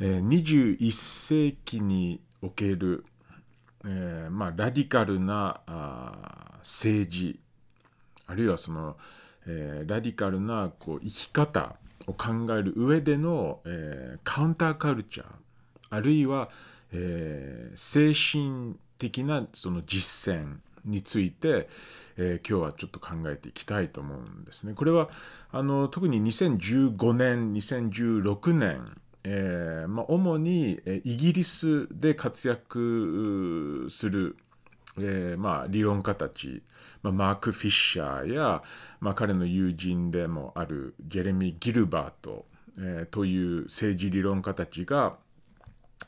21世紀における、えーまあ、ラディカルなあ政治あるいはその、えー、ラディカルなこう生き方を考える上での、えー、カウンターカルチャーあるいは、えー、精神的なその実践について、えー、今日はちょっと考えていきたいと思うんですね。これはあの特に2015年2016年えーまあ、主にイギリスで活躍する、えーまあ、理論家たち、まあ、マーク・フィッシャーや、まあ、彼の友人でもあるジェレミー・ギルバート、えー、という政治理論家たちが、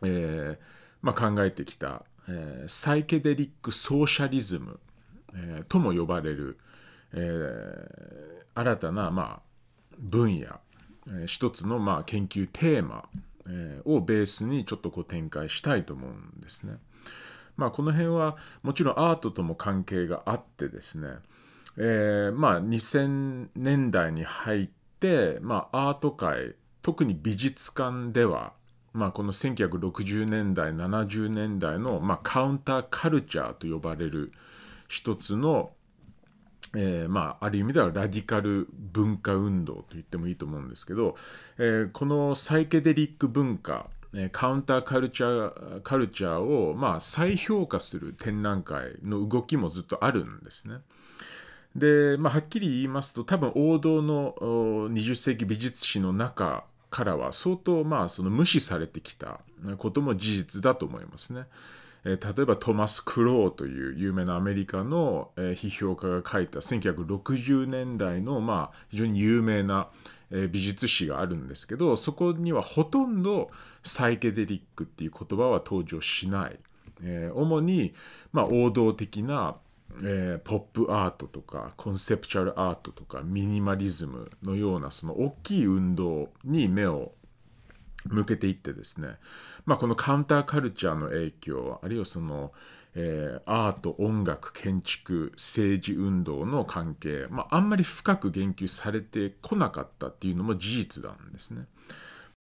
えーまあ、考えてきた、えー、サイケデリック・ソーシャリズム、えー、とも呼ばれる、えー、新たな、まあ、分野一つのまあ研究テーマ、をベースにちょっとこう展開したいと思うんですね。まあ、この辺はもちろんアートとも関係があってですね、えー、まあ2000年代に入って、まあ、アート界特に美術館では、まあ、この1960年代70年代の、まあ、カウンターカルチャーと呼ばれる一つの、えー、まあ、ある意味ではラディカル文化運動と言ってもいいと思うんですけど、えー、このサイケデリック文化、カウンターカルチャー、カルチャーを、まあ、再評価する展覧会の動きもずっとあるんですね。で、まあ、はっきり言いますと、多分王道の20世紀美術史の中からは相当、まあ、その無視されてきたことも事実だと思いますね。え例えばトマス・クローという有名なアメリカの、え批評家が書いた1960年代の、まあ、非常に有名な、え美術史があるんですけどそこにはほとんどサイケデリックっていう言葉は登場しない、え主に、まあ、王道的なえポップアートとかコンセプチュアルアートとかミニマリズムのようなその大きい運動に目を向けていってですね、まあ、このカウンターカルチャーの影響あるいはその、えー、アート音楽建築政治運動の関係、まあ、あんまり深く言及されてこなかったっていうのも事実なんですね。